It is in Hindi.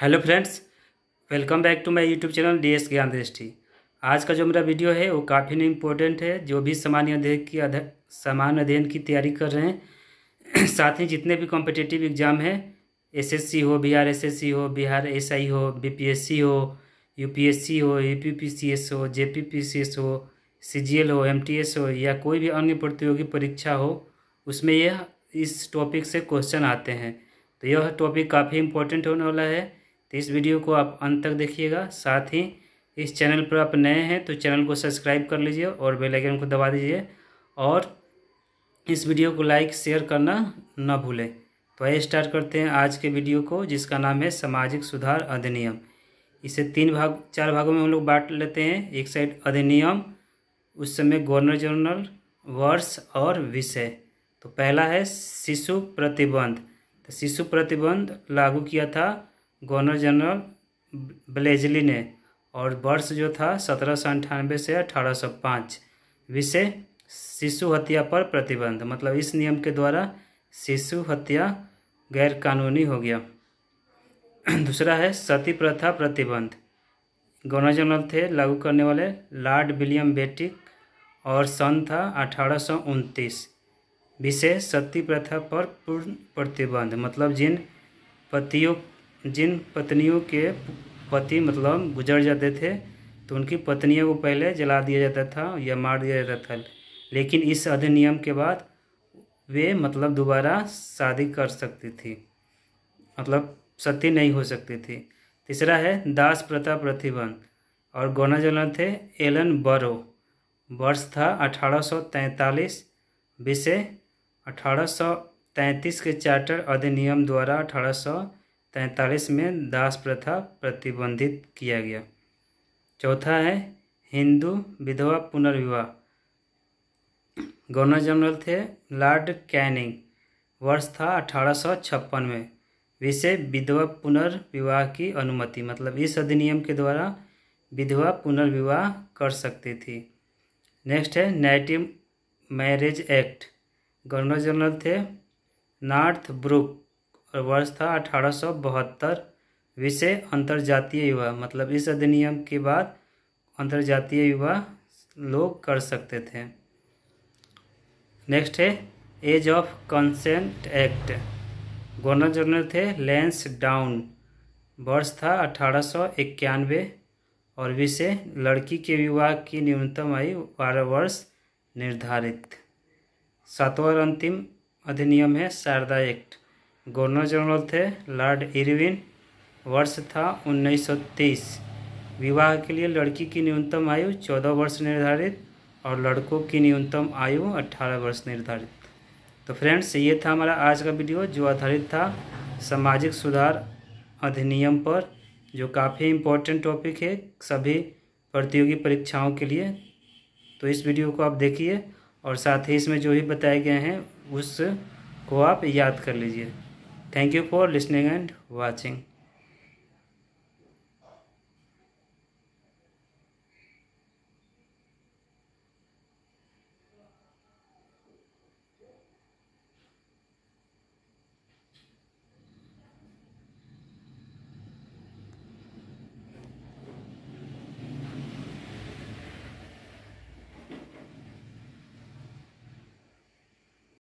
Hello friends welcome back to my YouTube channel D S Gyan Drishti आज का जो मेरा वीडियो है वो काफ़ी इम्पोर्टेंट है जो भी सामान्य अध्ययन की सामान्य अध्ययन की तैयारी कर रहे हैं साथ ही जितने भी कॉम्पिटेटिव एग्जाम हैं एसएससी हो बिहार एसएससी हो बिहार एसआई हो बीपीएससी हो यूपीएससी हो ए हो जे हो सी हो एम हो या कोई भी अन्य प्रतियोगी परीक्षा हो उसमें यह इस टॉपिक से क्वेश्चन आते हैं तो यह टॉपिक काफ़ी इम्पोर्टेंट होने वाला है तो इस वीडियो को आप अंत तक देखिएगा साथ ही इस चैनल पर आप नए हैं तो चैनल को सब्सक्राइब कर लीजिए और बेल आइकन को दबा दीजिए और इस वीडियो को लाइक शेयर करना न भूलें तो आइए स्टार्ट करते हैं आज के वीडियो को जिसका नाम है सामाजिक सुधार अधिनियम इसे तीन भाग चार भागों में हम लोग बांट लेते हैं एक साइड अधिनियम उस समय गवर्नर जनरल वर्ष और विषय तो पहला है शिशु प्रतिबंध तो शिशु प्रतिबंध लागू किया था गवर्नर जनरल ब्लेजली ने और वर्ष जो था सत्रह सौ अंठानवे से अठारह सौ पाँच विषय शिशु हत्या पर प्रतिबंध मतलब इस नियम के द्वारा शिशु हत्या गैर कानूनी हो गया दूसरा है सती प्रथा प्रतिबंध गवर्नर जनरल थे लागू करने वाले लॉर्ड विलियम बेटिक और सन था अठारह सौ उनतीस विषय सती प्रथा पर पूर्ण प्रतिबंध मतलब जिन पतियों जिन पत्नियों के पति मतलब गुजर जाते थे तो उनकी पत्नियों को पहले जला दिया जाता था या मार दिया जाता था लेकिन इस अधिनियम के बाद वे मतलब दोबारा शादी कर सकती थी मतलब सती नहीं हो सकती थी तीसरा है दास प्रथा प्रतिबंध और गवर्नर थे एलन बरो वर्ष था 1843 विषय 1833 के चार्टर अधिनियम द्वारा अठारह तैंतालीस में दास प्रथा प्रतिबंधित किया गया चौथा है हिंदू विधवा पुनर्विवाह गवर्नर जनरल थे लॉर्ड कैनिंग वर्ष था अठारह में विषय विधवा पुनर्विवाह की अनुमति मतलब इस अधिनियम के द्वारा विधवा पुनर्विवाह कर सकती थी नेक्स्ट है native marriage act governor general थे नॉर्थ ब्रुक और वर्ष था अठारह विषय अंतर्जातीय युवा मतलब इस अधिनियम के बाद अंतर्जातीय युवा लोग कर सकते थे नेक्स्ट है age of consent act governor general थे लेंस डाउन वर्ष था अठारह और विषय लड़की के विवाह की न्यूनतम आयु बारह वर्ष निर्धारित सातवां और अंतिम अधिनियम है शारदा एक्ट गवर्नर जनरल थे लॉर्ड इरविन वर्ष था 1930 विवाह के लिए लड़की की न्यूनतम आयु 14 वर्ष निर्धारित और लड़कों की न्यूनतम आयु 18 वर्ष निर्धारित तो फ्रेंड्स ये था हमारा आज का वीडियो जो आधारित था सामाजिक सुधार अधिनियम पर जो काफ़ी इम्पोर्टेंट टॉपिक है सभी प्रतियोगी परीक्षाओं के लिए तो इस वीडियो को आप देखिए और साथ ही इसमें जो भी बताए गए हैं उस को आप याद कर लीजिए Thank you for listening and watching.